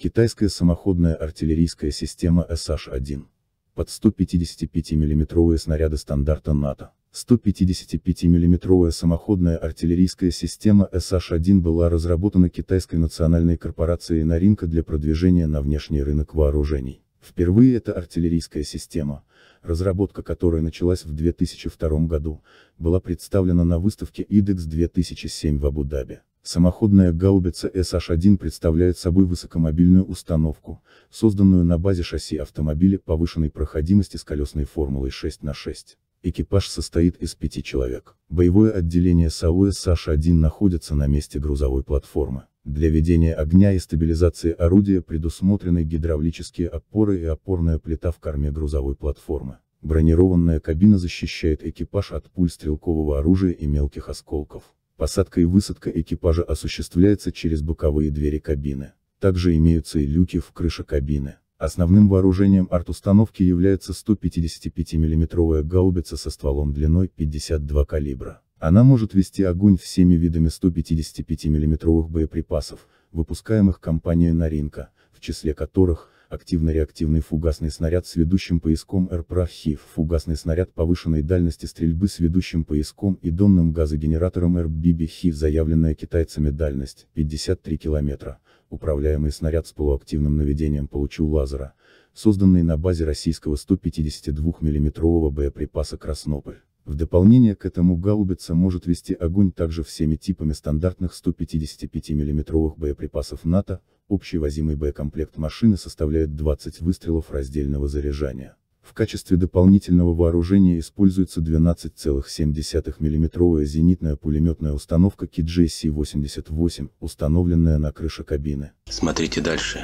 Китайская самоходная артиллерийская система САШ-1. Под 155 миллиметровые снаряды стандарта НАТО. 155 миллиметровая самоходная артиллерийская система САШ-1 была разработана Китайской национальной корпорацией Наринка для продвижения на внешний рынок вооружений. Впервые эта артиллерийская система, разработка которой началась в 2002 году, была представлена на выставке IDEX 2007 в Абу-Даби. Самоходная гаубица СH-1 представляет собой высокомобильную установку, созданную на базе шасси автомобиля повышенной проходимости с колесной формулой 6 на 6 Экипаж состоит из пяти человек. Боевое отделение САУ САШ-1 находится на месте грузовой платформы. Для ведения огня и стабилизации орудия предусмотрены гидравлические опоры и опорная плита в корме грузовой платформы. Бронированная кабина защищает экипаж от пуль стрелкового оружия и мелких осколков. Посадка и высадка экипажа осуществляется через боковые двери кабины. Также имеются и люки в крыше кабины. Основным вооружением установки является 155 миллиметровая гаубица со стволом длиной 52 калибра. Она может вести огонь всеми видами 155 миллиметровых боеприпасов, выпускаемых компанией Наринка, в числе которых, активно-реактивный фугасный снаряд с ведущим поиском РПРАХИФ, фугасный снаряд повышенной дальности стрельбы с ведущим пояском и донным газогенератором РББХИ, заявленная китайцами дальность, 53 километра, управляемый снаряд с полуактивным наведением получу лазера, созданный на базе российского 152 миллиметрового боеприпаса «Краснополь». В дополнение к этому гаубица может вести огонь также всеми типами стандартных 155 миллиметровых боеприпасов НАТО, Общий возимый боекомплект машины составляет 20 выстрелов раздельного заряжания. В качестве дополнительного вооружения используется 12,7 мм зенитная пулеметная установка KJC-88, установленная на крыше кабины. Смотрите дальше.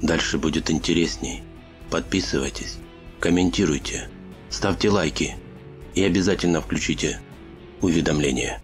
Дальше будет интересней. Подписывайтесь, комментируйте, ставьте лайки и обязательно включите уведомления.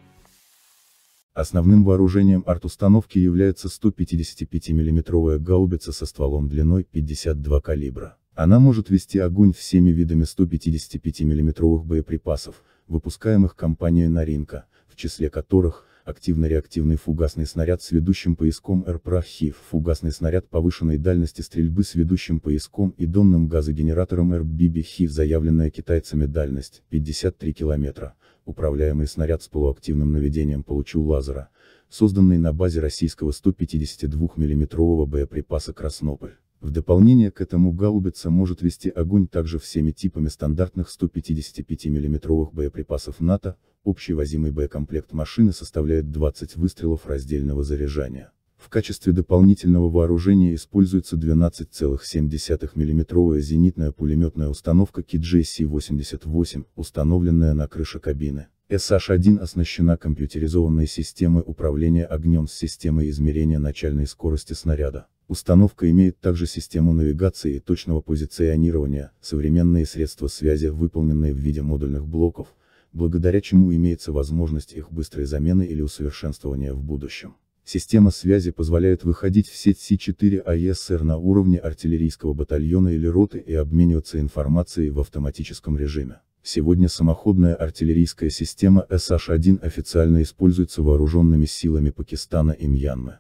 Основным вооружением арт-установки является 155 миллиметровая гаубица со стволом длиной 52 калибра. Она может вести огонь всеми видами 155 миллиметровых боеприпасов, выпускаемых компанией Наринка, в числе которых, активно-реактивный фугасный снаряд с ведущим пояском РПРАХИФ, фугасный снаряд повышенной дальности стрельбы с ведущим пояском и донным газогенератором РББХ, заявленная китайцами дальность, 53 километра, управляемый снаряд с полуактивным наведением получил лазера, созданный на базе российского 152 миллиметрового боеприпаса «Краснополь». В дополнение к этому гаубица может вести огонь также всеми типами стандартных 155 миллиметровых боеприпасов НАТО, общий возимый боекомплект машины составляет 20 выстрелов раздельного заряжания. В качестве дополнительного вооружения используется 12,7 мм зенитная пулеметная установка KJC-88, установленная на крыше кабины. SH-1 оснащена компьютеризованной системой управления огнем с системой измерения начальной скорости снаряда. Установка имеет также систему навигации и точного позиционирования, современные средства связи, выполненные в виде модульных блоков, благодаря чему имеется возможность их быстрой замены или усовершенствования в будущем. Система связи позволяет выходить в сеть С4АЕСР на уровне артиллерийского батальона или роты и обмениваться информацией в автоматическом режиме. Сегодня самоходная артиллерийская система SH-1 официально используется вооруженными силами Пакистана и Мьянмы.